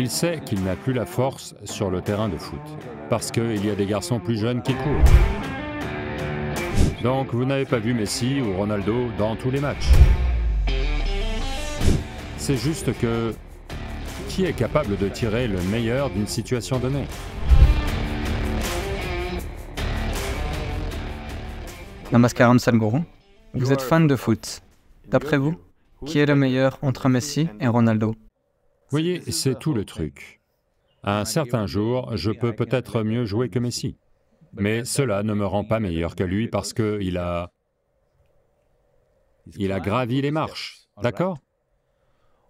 Il sait qu'il n'a plus la force sur le terrain de foot, parce qu'il y a des garçons plus jeunes qui courent. Donc vous n'avez pas vu Messi ou Ronaldo dans tous les matchs. C'est juste que qui est capable de tirer le meilleur d'une situation donnée Namaskaram Salguru, vous êtes fan de foot. D'après vous, qui est le meilleur entre Messi et Ronaldo voyez, c'est tout le truc. Un certain jour, je peux peut-être mieux jouer que Messi, mais cela ne me rend pas meilleur que lui parce qu'il a... il a gravi les marches, d'accord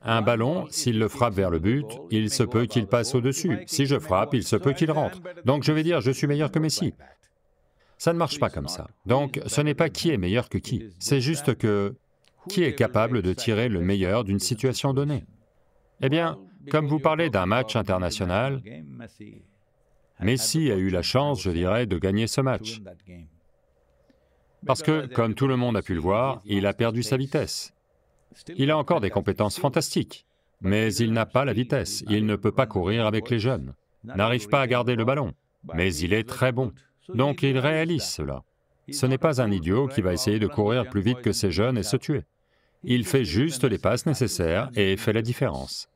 un ballon, s'il le frappe vers le but, il se peut qu'il passe au-dessus. Si je frappe, il se peut qu'il rentre. Donc je vais dire, je suis meilleur que Messi. Ça ne marche pas comme ça. Donc ce n'est pas qui est meilleur que qui, c'est juste que qui est capable de tirer le meilleur d'une situation donnée. Eh bien, comme vous parlez d'un match international, Messi a eu la chance, je dirais, de gagner ce match. Parce que, comme tout le monde a pu le voir, il a perdu sa vitesse. Il a encore des compétences fantastiques, mais il n'a pas la vitesse, il ne peut pas courir avec les jeunes, n'arrive pas à garder le ballon, mais il est très bon. Donc il réalise cela. Ce n'est pas un idiot qui va essayer de courir plus vite que ses jeunes et se tuer. Il fait juste les passes nécessaires et fait la différence.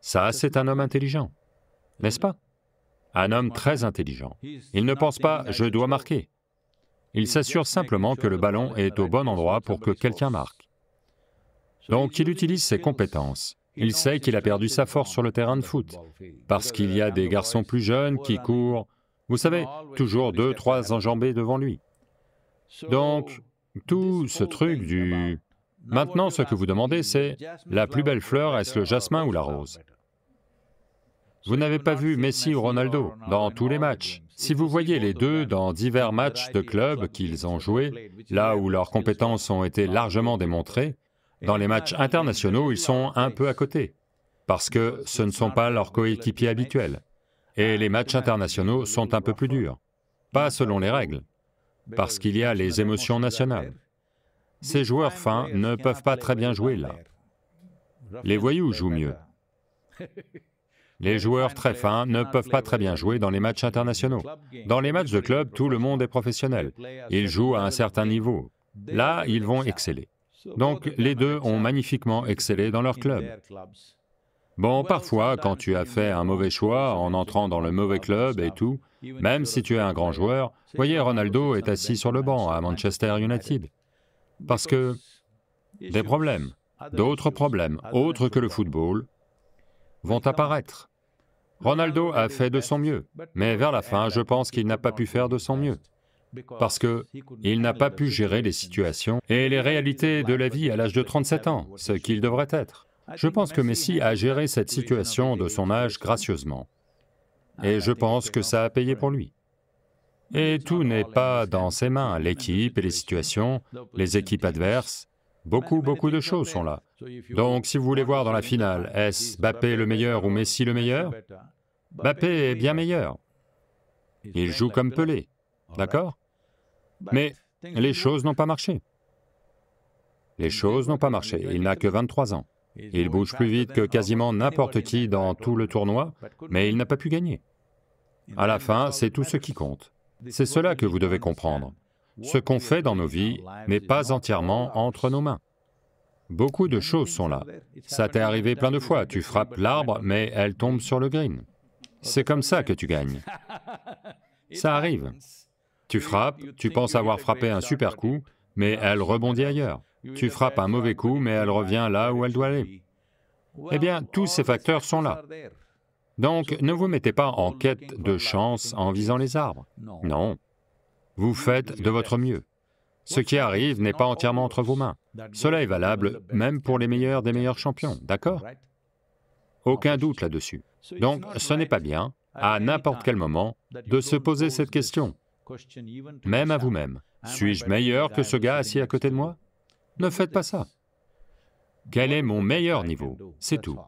Ça, c'est un homme intelligent, n'est-ce pas Un homme très intelligent. Il ne pense pas « je dois marquer ». Il s'assure simplement que le ballon est au bon endroit pour que quelqu'un marque. Donc il utilise ses compétences. Il sait qu'il a perdu sa force sur le terrain de foot, parce qu'il y a des garçons plus jeunes qui courent, vous savez, toujours deux, trois enjambées devant lui. Donc, tout ce truc du Maintenant, ce que vous demandez, c'est la plus belle fleur, est-ce le jasmin ou la rose Vous n'avez pas vu Messi ou Ronaldo dans tous les matchs. Si vous voyez les deux dans divers matchs de clubs qu'ils ont joués, là où leurs compétences ont été largement démontrées, dans les matchs internationaux, ils sont un peu à côté, parce que ce ne sont pas leurs coéquipiers habituels. Et les matchs internationaux sont un peu plus durs, pas selon les règles, parce qu'il y a les émotions nationales. Ces joueurs fins ne peuvent pas très bien jouer là. Les voyous jouent mieux. Les joueurs très fins ne peuvent pas très bien jouer dans les matchs internationaux. Dans les matchs de club, tout le monde est professionnel. Ils jouent à un certain niveau. Là, ils vont exceller. Donc les deux ont magnifiquement excellé dans leur club. Bon, parfois, quand tu as fait un mauvais choix en entrant dans le mauvais club et tout, même si tu es un grand joueur, voyez, Ronaldo est assis sur le banc à Manchester United. Parce que des problèmes, d'autres problèmes, autres que le football, vont apparaître. Ronaldo a fait de son mieux, mais vers la fin, je pense qu'il n'a pas pu faire de son mieux, parce qu'il n'a pas pu gérer les situations et les réalités de la vie à l'âge de 37 ans, ce qu'il devrait être. Je pense que Messi a géré cette situation de son âge gracieusement, et je pense que ça a payé pour lui. Et tout n'est pas dans ses mains, l'équipe et les situations, les équipes adverses, beaucoup, beaucoup de choses sont là. Donc si vous voulez voir dans la finale, est-ce Bappé le meilleur ou Messi le meilleur Bappé est bien meilleur. Il joue comme Pelé, d'accord Mais les choses n'ont pas marché. Les choses n'ont pas marché, il n'a que 23 ans. Il bouge plus vite que quasiment n'importe qui dans tout le tournoi, mais il n'a pas pu gagner. À la fin, c'est tout ce qui compte. C'est cela que vous devez comprendre. Ce qu'on fait dans nos vies n'est pas entièrement entre nos mains. Beaucoup de choses sont là. Ça t'est arrivé plein de fois, tu frappes l'arbre, mais elle tombe sur le green. C'est comme ça que tu gagnes. Ça arrive. Tu frappes, tu penses avoir frappé un super coup, mais elle rebondit ailleurs. Tu frappes un mauvais coup, mais elle revient là où elle doit aller. Eh bien, tous ces facteurs sont là. Donc, ne vous mettez pas en quête de chance en visant les arbres. Non. Vous faites de votre mieux. Ce qui arrive n'est pas entièrement entre vos mains. Cela est valable même pour les meilleurs des meilleurs champions, d'accord Aucun doute là-dessus. Donc, ce n'est pas bien, à n'importe quel moment, de se poser cette question, même à vous-même. Suis-je meilleur que ce gars assis à côté de moi Ne faites pas ça. Quel est mon meilleur niveau C'est tout.